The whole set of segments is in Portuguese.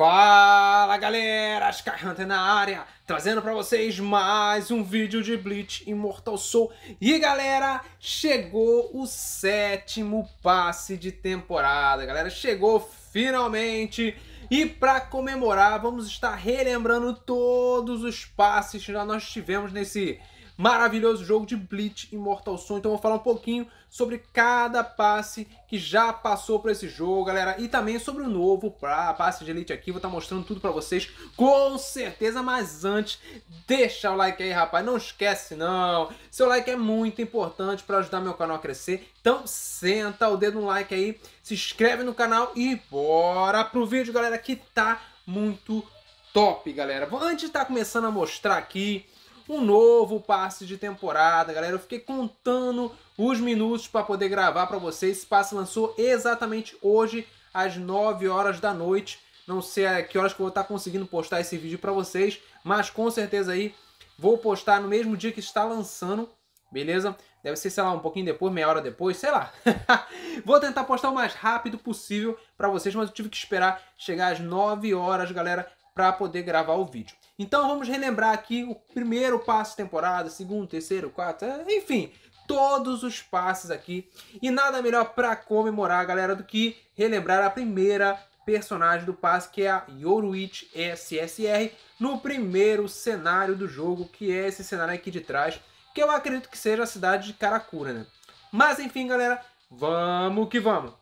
Fala galera, Sky Hunter na área, trazendo para vocês mais um vídeo de Bleach Immortal Soul. E galera, chegou o sétimo passe de temporada, galera, chegou finalmente. E para comemorar, vamos estar relembrando todos os passes que nós tivemos nesse maravilhoso jogo de Bleach Immortal Soul. Então vou falar um pouquinho sobre cada passe que já passou para esse jogo, galera. E também sobre o novo passe de Elite aqui. Vou estar tá mostrando tudo para vocês com certeza. Mas antes, deixa o like aí, rapaz. Não esquece, não. Seu like é muito importante para ajudar meu canal a crescer. Então, senta o dedo no like aí, se inscreve no canal e bora pro vídeo, galera, que tá muito top, galera. Antes de estar tá começando a mostrar aqui um novo passe de temporada, galera. Eu fiquei contando os minutos para poder gravar para vocês. Esse passe lançou exatamente hoje, às 9 horas da noite. Não sei a que horas que eu vou estar tá conseguindo postar esse vídeo para vocês, mas com certeza aí vou postar no mesmo dia que está lançando, beleza? Deve ser, sei lá, um pouquinho depois, meia hora depois, sei lá. vou tentar postar o mais rápido possível para vocês, mas eu tive que esperar chegar às 9 horas, galera, para poder gravar o vídeo. Então vamos relembrar aqui o primeiro passo temporada, segundo, terceiro, quarto, é, enfim, todos os passes aqui. E nada melhor para comemorar, galera, do que relembrar a primeira personagem do passe, que é a Yoruich SSR, no primeiro cenário do jogo, que é esse cenário aqui de trás, que eu acredito que seja a cidade de Karakura, né? Mas enfim, galera, vamos que vamos!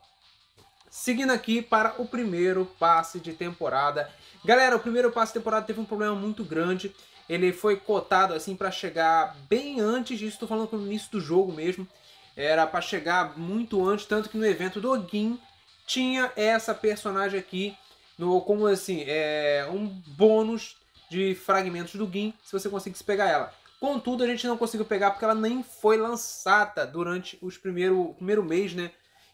Seguindo aqui para o primeiro passe de temporada. Galera, o primeiro passe de temporada teve um problema muito grande. Ele foi cotado assim para chegar bem antes disso, estou falando no início do jogo mesmo. Era para chegar muito antes, tanto que no evento do Gin tinha essa personagem aqui no como assim, é um bônus de fragmentos do Gin, se você conseguisse pegar ela. Contudo, a gente não conseguiu pegar porque ela nem foi lançada durante os primeiro primeiro mês, né?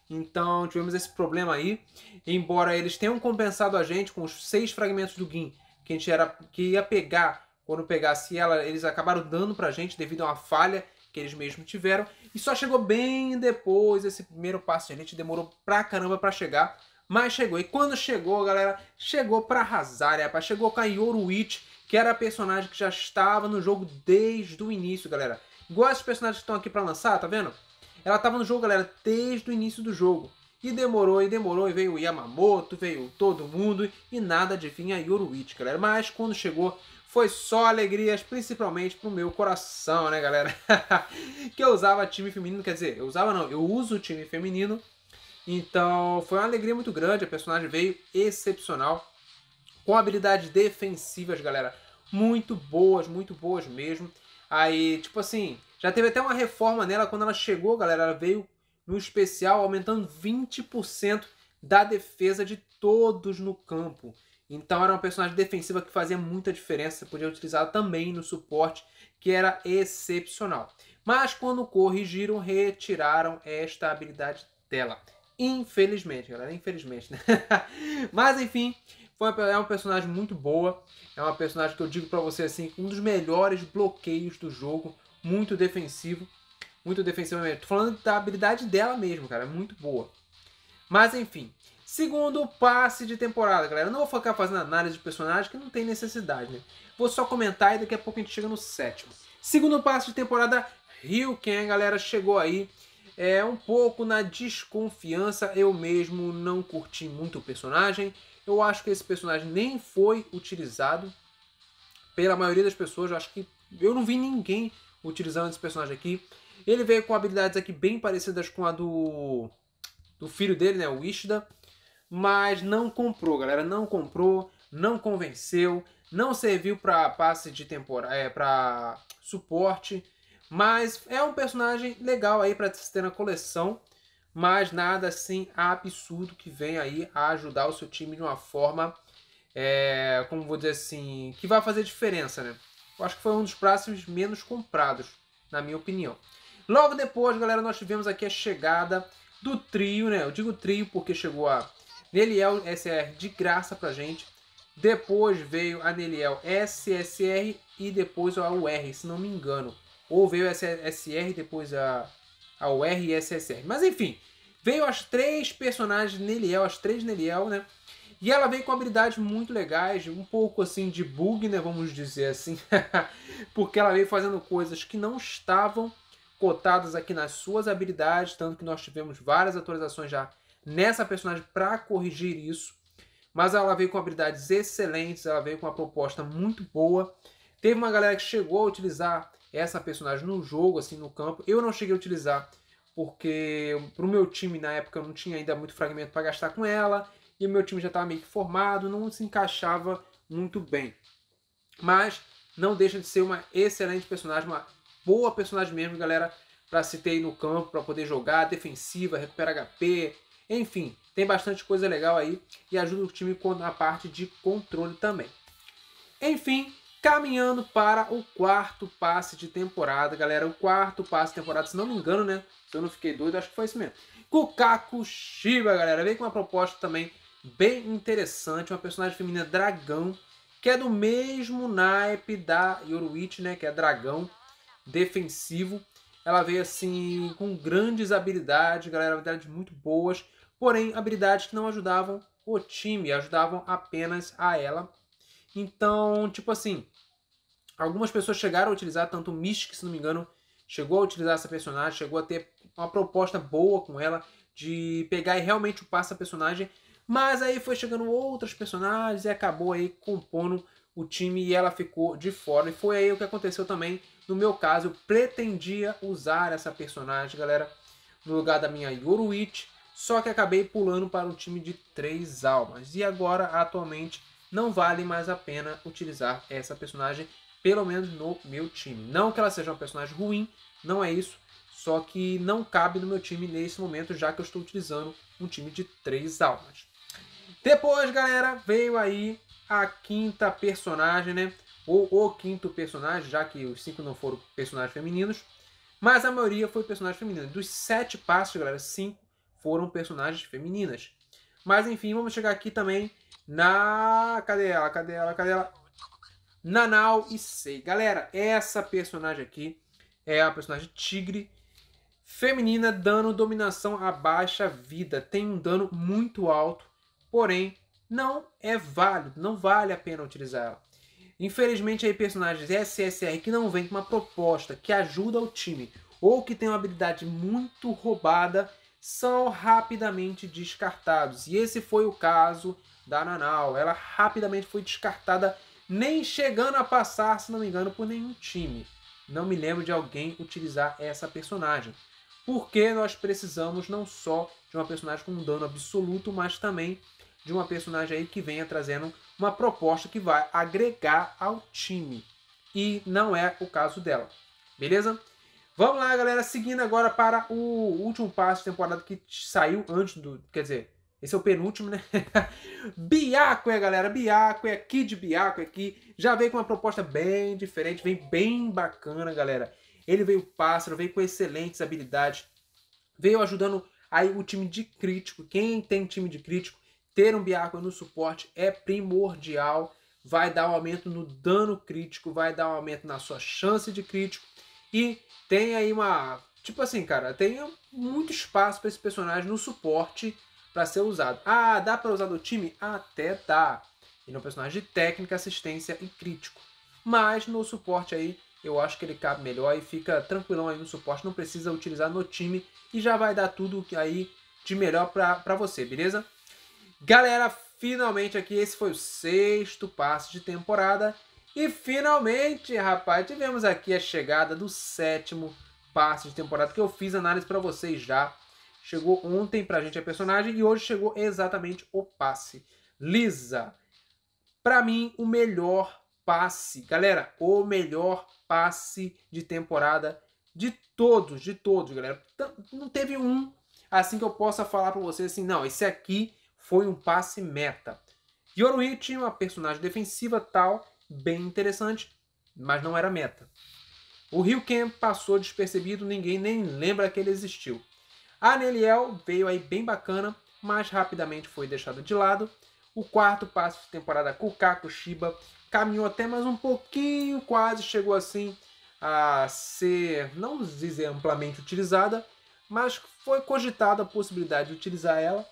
Então tivemos esse problema aí. Embora eles tenham compensado a gente com os seis fragmentos do Gin que a gente era, que ia pegar quando pegasse ela, eles acabaram dando pra gente devido a uma falha que eles mesmos tiveram. E só chegou bem depois esse primeiro passo. A gente demorou pra caramba pra chegar. Mas chegou. E quando chegou, galera, chegou pra arrasar, rapaz. Chegou com a Yoru que era a personagem que já estava no jogo desde o início, galera. Igual esses personagens que estão aqui pra lançar, tá vendo? Ela estava no jogo, galera, desde o início do jogo. E demorou, e demorou, e veio o Yamamoto, veio todo mundo, e nada de vir a Yoruichi, galera. Mas quando chegou, foi só alegrias, principalmente pro meu coração, né, galera? que eu usava time feminino, quer dizer, eu usava não, eu uso time feminino. Então, foi uma alegria muito grande, a personagem veio excepcional, com habilidades defensivas, galera, muito boas, muito boas mesmo. Aí, tipo assim, já teve até uma reforma nela quando ela chegou, galera. Ela veio no especial aumentando 20% da defesa de todos no campo. Então era uma personagem defensiva que fazia muita diferença, você podia utilizar também no suporte, que era excepcional. Mas quando corrigiram, retiraram esta habilidade dela. Infelizmente, galera, infelizmente, né? Mas enfim, foi uma, é uma personagem muito boa, é uma personagem que eu digo para você assim, um dos melhores bloqueios do jogo muito defensivo. Muito defensivo mesmo. Tô falando da habilidade dela mesmo, cara. É muito boa. Mas enfim. Segundo passe de temporada, galera. Eu não vou focar fazendo análise de personagem que não tem necessidade, né? Vou só comentar e daqui a pouco a gente chega no sétimo. Segundo passe de temporada, Ken, galera, chegou aí. É um pouco na desconfiança. Eu mesmo não curti muito o personagem. Eu acho que esse personagem nem foi utilizado pela maioria das pessoas. Eu acho que eu não vi ninguém utilizando esse personagem aqui. Ele veio com habilidades aqui bem parecidas com a do, do filho dele, né, o Ishida, mas não comprou, galera, não comprou, não convenceu, não serviu para passe de temporada, é, para suporte, mas é um personagem legal aí para ter na coleção, mas nada assim absurdo que vem aí a ajudar o seu time de uma forma, é, como vou dizer assim, que vai fazer diferença, né? Eu acho que foi um dos próximos menos comprados, na minha opinião. Logo depois, galera, nós tivemos aqui a chegada do trio, né? Eu digo trio porque chegou a Neliel SR de graça pra gente. Depois veio a Neliel SSR e depois a UR, se não me engano. Ou veio a SSR depois a, a UR e SSR. Mas enfim, veio as três personagens Neliel, as três Neliel, né? E ela vem com habilidades muito legais, um pouco assim de bug, né? Vamos dizer assim. Porque ela vem fazendo coisas que não estavam cotadas aqui nas suas habilidades, tanto que nós tivemos várias atualizações já nessa personagem para corrigir isso. Mas ela veio com habilidades excelentes, ela veio com uma proposta muito boa. Teve uma galera que chegou a utilizar essa personagem no jogo, assim, no campo. Eu não cheguei a utilizar, porque pro meu time na época eu não tinha ainda muito fragmento para gastar com ela e o meu time já estava meio que formado, não se encaixava muito bem. Mas não deixa de ser uma excelente personagem, uma boa personagem mesmo, galera, para se ter aí no campo, para poder jogar, defensiva, recupera HP, enfim, tem bastante coisa legal aí e ajuda o time na parte de controle também. Enfim, caminhando para o quarto passe de temporada, galera. O quarto passe de temporada, se não me engano, né? Se eu não fiquei doido, acho que foi isso mesmo. Kukaku Shiba, galera. Vem com uma proposta também bem interessante, uma personagem feminina dragão, que é do mesmo naipe da Yoruichi, né, que é dragão defensivo. Ela veio assim com grandes habilidades, galera, habilidades muito boas, porém habilidades que não ajudavam o time, ajudavam apenas a ela. Então, tipo assim, algumas pessoas chegaram a utilizar, tanto o Mystic, que se não me engano, chegou a utilizar essa personagem, chegou a ter uma proposta boa com ela de pegar e realmente passar a personagem, mas aí foi chegando outros personagens e acabou aí compondo o time e ela ficou de fora. E foi aí o que aconteceu também. No meu caso, eu pretendia usar essa personagem, galera, no lugar da minha Yoruichi, só que acabei pulando para um time de três almas. E agora, atualmente, não vale mais a pena utilizar essa personagem, pelo menos no meu time. Não que ela seja uma personagem ruim, não é isso, só que não cabe no meu time nesse momento, já que eu estou utilizando um time de três almas. Depois, galera, veio aí a quinta personagem, né? Ou o quinto personagem, já que os cinco não foram personagens femininos. Mas a maioria foi personagem feminina. Dos sete passos, galera, cinco foram personagens femininas. Mas enfim, vamos chegar aqui também na. Cadê ela? Cadê ela? Cadê ela? Nanau e Sei. Galera, essa personagem aqui é a personagem Tigre feminina, dando dominação a baixa vida. Tem um dano muito alto porém não é válido, não vale a pena utilizá-la. Infelizmente, aí personagens SSR que não vêm com uma proposta que ajuda o time ou que tem uma habilidade muito roubada são rapidamente descartados. E esse foi o caso da Nanau. Ela rapidamente foi descartada, nem chegando a passar, se não me engano, por nenhum time. Não me lembro de alguém utilizar essa personagem. Porque nós precisamos não só de uma personagem com um dano absoluto, mas também de uma personagem aí que venha trazendo uma proposta que vai agregar ao time. E não é o caso dela. Beleza? Vamos lá, galera. Seguindo agora para o último passo da temporada que saiu antes do. Quer dizer, esse é o penúltimo, né? Biaco é, galera. Biaco é aqui de Biaco é aqui. Já veio com uma proposta bem diferente, vem bem bacana, galera. Ele veio pássaro, veio com excelentes habilidades. Veio ajudando aí o time de crítico. Quem tem time de crítico ter um Biaco no suporte é primordial. Vai dar um aumento no dano crítico, vai dar um aumento na sua chance de crítico. E tem aí uma. Tipo assim, cara, tem muito espaço para esse personagem no suporte para ser usado. Ah, dá para usar no time? Até dá. E no é personagem de técnica, assistência e crítico. Mas no suporte aí, eu acho que ele cabe melhor e fica tranquilão aí no suporte. Não precisa utilizar no time e já vai dar tudo aí de melhor para você, beleza? Galera, finalmente aqui, esse foi o sexto passo de temporada. E finalmente, rapaz, tivemos aqui a chegada do sétimo passo de temporada, que eu fiz análise para vocês já. Chegou ontem pra gente a personagem e hoje chegou exatamente o passe. Lisa, para mim, o melhor passe. Galera, o melhor passe de temporada de todos, de todos, galera. Não teve um assim que eu possa falar para vocês assim, não, esse aqui foi um passe meta. tinha uma personagem defensiva tal, bem interessante, mas não era meta. O Ken passou despercebido, ninguém nem lembra que ele existiu. A Neliel veio aí bem bacana, mas rapidamente foi deixada de lado. O quarto passo de temporada Kukaku Shiba caminhou até mais um pouquinho, quase chegou assim a ser, não dizer amplamente utilizada, mas foi cogitada a possibilidade de utilizar ela,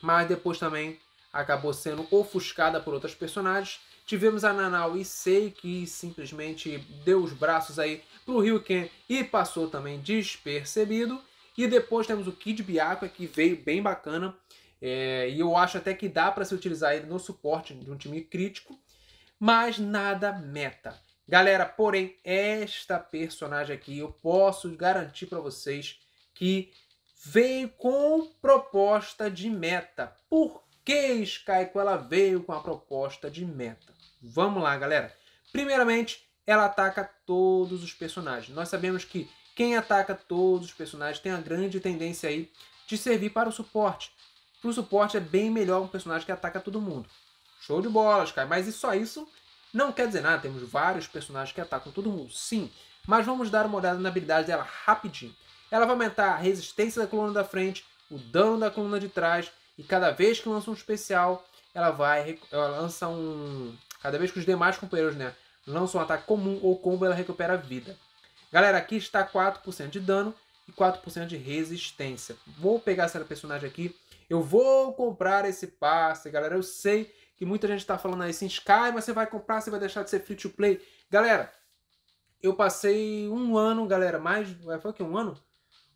mas depois também acabou sendo ofuscada por outros personagens. Tivemos a Nanau e Sei, que simplesmente deu os braços aí pro Ryuken e passou também despercebido. E depois temos o Kid Biakua, que veio bem bacana. É, e eu acho até que dá para se utilizar ele no suporte de um time crítico. Mas nada meta. Galera, porém, esta personagem aqui eu posso garantir para vocês que veio com proposta de meta. Por que Skyco ela veio com a proposta de meta? Vamos lá, galera. Primeiramente, ela ataca todos os personagens. Nós sabemos que quem ataca todos os personagens tem a grande tendência aí de servir para o suporte. Para o suporte é bem melhor um personagem que ataca todo mundo. Show de bola, Sky. Mas só isso não quer dizer nada. Temos vários personagens que atacam todo mundo, sim. Mas vamos dar uma olhada na habilidade dela rapidinho. Ela vai aumentar a resistência da coluna da frente, o dano da coluna de trás, e cada vez que lança um especial, ela vai ela lança um. Cada vez que os demais companheiros né, lançam um ataque comum ou combo, ela recupera vida. Galera, aqui está 4% de dano e 4% de resistência. Vou pegar essa personagem aqui. Eu vou comprar esse passe, galera. Eu sei que muita gente está falando aí assim, Sky, mas você vai comprar, você vai deixar de ser free to play. Galera, eu passei um ano, galera, mais. Foi o que? Um ano?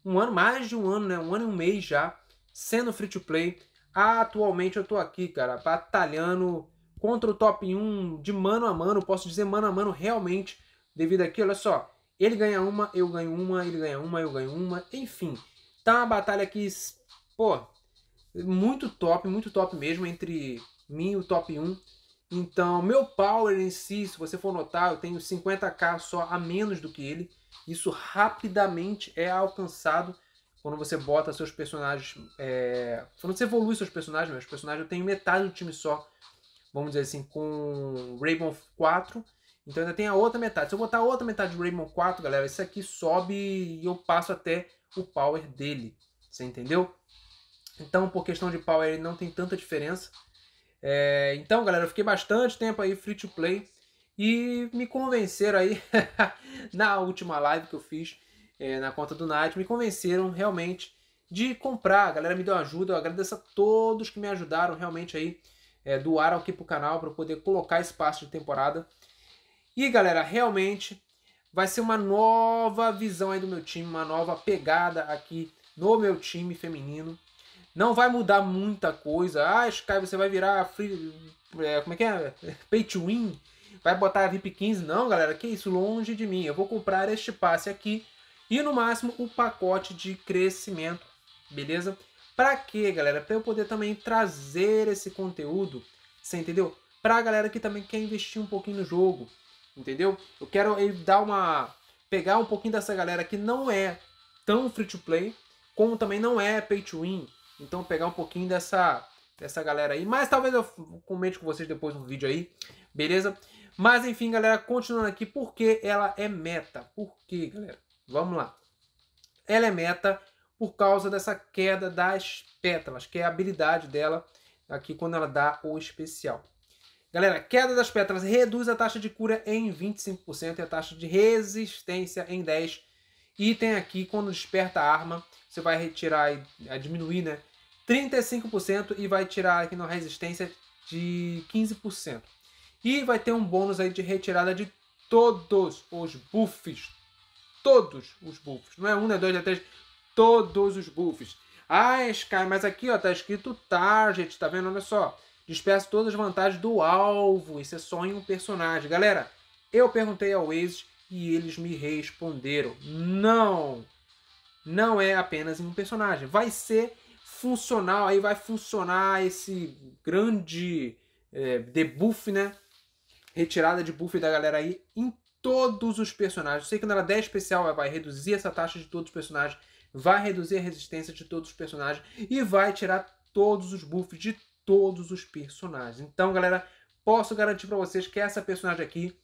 um ano, mais de um ano, né? Um ano e um mês já, sendo free to play. Atualmente eu tô aqui, cara, batalhando contra o top 1 de mano a mano. Posso dizer mano a mano realmente, devido aqui, olha só. Ele ganha uma, eu ganho uma, ele ganha uma, eu ganho uma, enfim. Tá uma batalha aqui, pô, muito top, muito top mesmo entre mim e o top 1. Então, meu power em si, se você for notar, eu tenho 50k só a menos do que ele. Isso rapidamente é alcançado quando você bota seus personagens. É... Quando você evolui seus personagens, meus né? personagens, eu tenho metade do time só. Vamos dizer assim, com Raymond 4. Então ainda tem a outra metade. Se eu botar a outra metade de Raymond 4, galera, isso aqui sobe e eu passo até o power dele. Você entendeu? Então, por questão de power, ele não tem tanta diferença. É, então, galera, eu fiquei bastante tempo aí free to play e me convenceram aí na última live que eu fiz é, na conta do Night, me convenceram realmente de comprar. A galera me deu ajuda, eu agradeço a todos que me ajudaram realmente aí, é, doaram aqui pro canal para poder colocar esse passo de temporada. E galera, realmente vai ser uma nova visão aí do meu time, uma nova pegada aqui no meu time feminino. Não vai mudar muita coisa. Ah, Sky, você vai virar free. É, como é que é? Pay to win. Vai botar a VIP 15. Não, galera, que isso, longe de mim. Eu vou comprar este passe aqui e no máximo o pacote de crescimento, beleza? Para quê, galera? Para eu poder também trazer esse conteúdo, você entendeu? Para a galera que também quer investir um pouquinho no jogo, entendeu? Eu quero eh, dar uma pegar um pouquinho dessa galera que não é tão free to play, como também não é pay to win, então pegar um pouquinho dessa dessa galera aí, mas talvez eu comente com vocês depois no vídeo aí, beleza? Mas enfim, galera, continuando aqui, por que ela é meta? Por que, galera? Vamos lá. Ela é meta por causa dessa queda das pétalas, que é a habilidade dela aqui quando ela dá o especial. Galera, queda das pétalas reduz a taxa de cura em 25% e a taxa de resistência em 10%. Item aqui, quando desperta a arma, você vai retirar e é, diminuir né, 35% e vai tirar aqui na resistência de 15%. E vai ter um bônus aí de retirada de todos os buffs. Todos os buffs. Não é um, não é dois, não é três. Todos os buffs. Ah, Sky, mas aqui ó, tá escrito target, tá vendo? Olha só. Disperso todas as vantagens do alvo. Isso é só em um personagem. Galera, eu perguntei ao Waze e eles me responderam. Não! Não é apenas em um personagem. Vai ser funcional, aí vai funcionar esse grande é, debuff, né? Retirada de buff da galera aí em todos os personagens. Eu sei que na hora 10 especial vai reduzir essa taxa de todos os personagens, vai reduzir a resistência de todos os personagens e vai tirar todos os buffs de todos os personagens. Então, galera, posso garantir para vocês que essa personagem aqui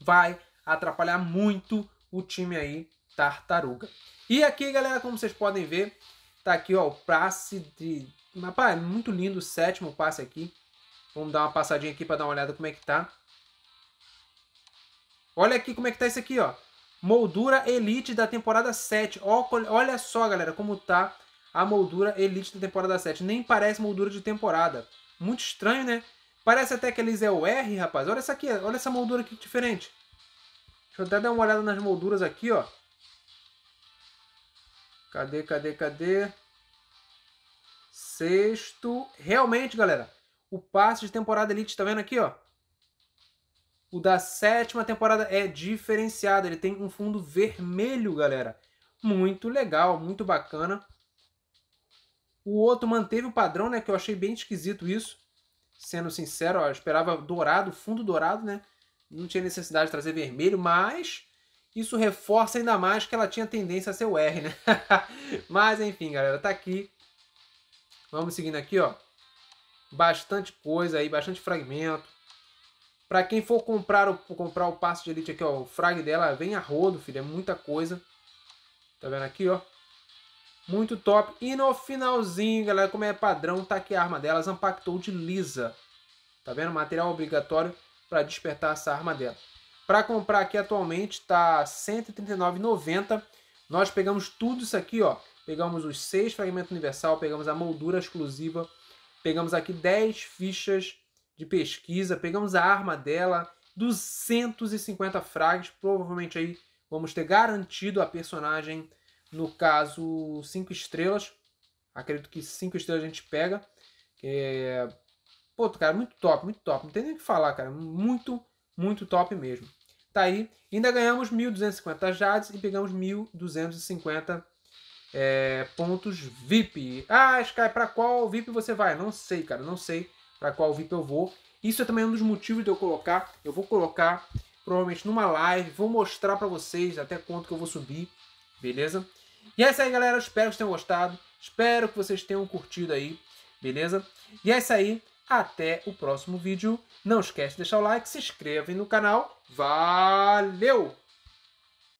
vai atrapalhar muito o time aí tartaruga. E aqui, galera, como vocês podem ver, Tá aqui, ó, o passe de... Rapaz, é muito lindo o sétimo passe aqui. Vamos dar uma passadinha aqui para dar uma olhada como é que tá. Olha aqui como é que tá isso aqui, ó. Moldura Elite da temporada 7. Olha só, galera, como tá a moldura Elite da temporada 7. Nem parece moldura de temporada. Muito estranho, né? Parece até que eles é o R, rapaz. Olha essa aqui, olha essa moldura aqui diferente. Deixa eu até dar uma olhada nas molduras aqui, ó. Cadê, cadê, cadê? Sexto. Realmente, galera, o passe de temporada Elite, tá vendo aqui, ó? O da sétima temporada é diferenciado. Ele tem um fundo vermelho, galera. Muito legal, muito bacana. O outro manteve o padrão, né? Que eu achei bem esquisito isso. Sendo sincero, ó, eu esperava dourado, fundo dourado, né? Não tinha necessidade de trazer vermelho, mas isso reforça ainda mais que ela tinha tendência a ser o R, né? Mas enfim, galera, tá aqui. Vamos seguindo aqui, ó. Bastante coisa aí, bastante fragmento. Para quem for comprar o, comprar o passe de elite aqui, ó, o frag dela vem a rodo, filho, é muita coisa. Tá vendo aqui, ó? Muito top. E no finalzinho, galera, como é padrão, tá aqui a arma dela, Zampactou de Lisa. Tá vendo? Material obrigatório para despertar essa arma dela. Para comprar aqui atualmente está R$ 139,90. Nós pegamos tudo isso aqui, ó. Pegamos os seis fragmentos universal, pegamos a moldura exclusiva, pegamos aqui 10 fichas de pesquisa, pegamos a arma dela, 250 frags, provavelmente aí vamos ter garantido a personagem, no caso, 5 estrelas. Acredito que 5 estrelas a gente pega. É... Pô, cara, muito top, muito top. Não tem nem o que falar, cara. Muito muito top mesmo. Tá aí. Ainda ganhamos 1.250 jades e pegamos 1.250 é, pontos VIP. Ah, Sky, para qual VIP você vai? Não sei, cara. Não sei para qual VIP eu vou. Isso é também um dos motivos de eu colocar. Eu vou colocar provavelmente numa live. Vou mostrar para vocês até quanto que eu vou subir. Beleza? E é isso aí, galera. Espero que vocês tenham gostado. Espero que vocês tenham curtido aí. Beleza? E é isso aí. Até o próximo vídeo. Não esquece de deixar o like, se inscreve no canal. Valeu!